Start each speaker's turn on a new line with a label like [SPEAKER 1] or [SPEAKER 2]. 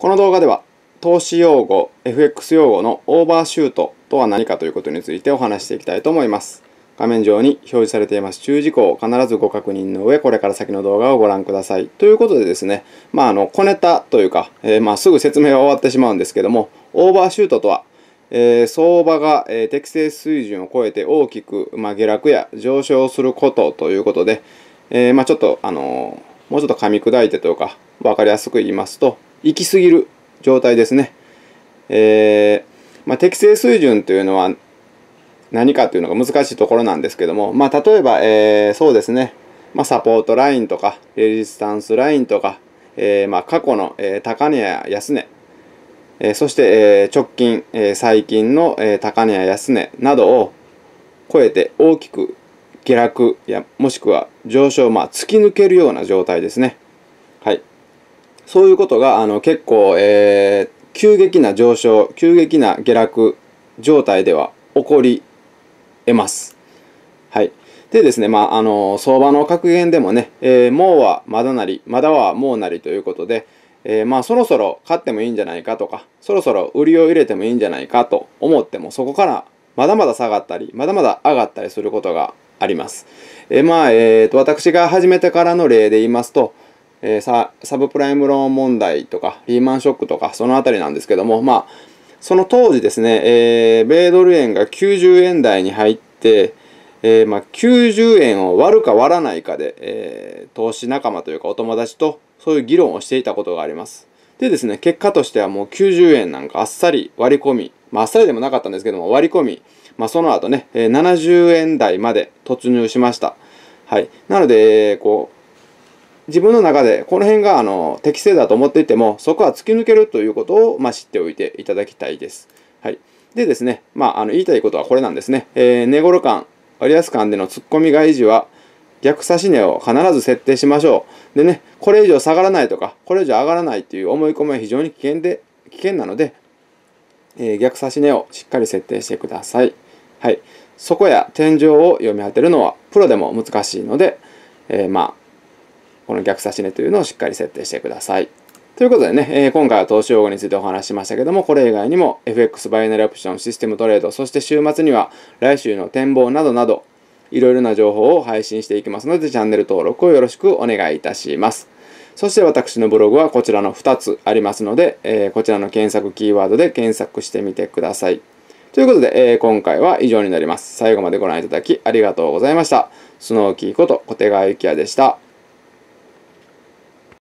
[SPEAKER 1] この動画では投資用語、FX 用語のオーバーシュートとは何かということについてお話していきたいと思います。画面上に表示されています注意事項を必ずご確認の上、これから先の動画をご覧ください。ということでですね、まあ、あの、小ネタというか、えー、まあ、すぐ説明は終わってしまうんですけども、オーバーシュートとは、えー、相場が、えー、適正水準を超えて大きく、まあ、下落や上昇することということで、えまあ、ちょっと、あのもうちょっと噛み砕いてというか、分かりやすく言いますと、行き過ぎる状態ですね。えー、まあ、適正水準というのは何かというのが難しいところなんですけども、まあ、例えば、えー、そうですね、まあ、サポートラインとかレジスタンスラインとか、えー、まあ、過去の、え高値や安値、えそして、え直近、え最近の、え高値や安値などを超えて大きく下落やもしくは上昇、まあ、突き抜けるような状態ですね。そういうことがあの結構、えー、急激な上昇急激な下落状態では起こり得ます。はい、でですね、まあ、あの相場の格言でもね、えー、もうはまだなりまだはもうなりということで、えー、まあ、そろそろ買ってもいいんじゃないかとかそろそろ売りを入れてもいいんじゃないかと思ってもそこからまだまだ下がったりまだまだ上がったりすることがあります。えー、まあ、えーと、と私が始めてからの例で言いますと、えー、ササブプライムローン問題とか、リーマンショックとか、そのあたりなんですけども、まあ、その当時ですね、えー、米ドル円が90円台に入って、えー、まあ、90円を割るか割らないかで、えー、投資仲間というかお友達とそういう議論をしていたことがあります。でですね、結果としてはもう90円なんかあっさり割り込み、まあ、あっさりでもなかったんですけども割り込み、まあ、その後ね、え70円台まで突入しました。はい。なので、こう、自分の中でこの辺があの適正だと思っていてもそこは突き抜けるということを、まあ、知っておいていただきたいです。はい、でですね、まあ、あの言いたいことはこれなんですね。えー、寝頃感割安感での突っ込み外持は逆差し値を必ず設定しましょう。でね、これ以上下がらないとか、これ以上上がらないという思い込みは非常に危険で、危険なので、えー、逆差し値をしっかり設定してください。はい。そこや天井を読み当てるのはプロでも難しいので、えー、まあ、この逆差し値というのをしっかり設定してください。ということでね、えー、今回は投資用語についてお話ししましたけども、これ以外にも FX バイナリーオプション、システムトレード、そして週末には来週の展望などなど、いろいろな情報を配信していきますので、チャンネル登録をよろしくお願いいたします。そして私のブログはこちらの2つありますので、えー、こちらの検索キーワードで検索してみてください。ということで、えー、今回は以上になります。最後までご覧いただきありがとうございました。スノーキーこと小手川幸也でした。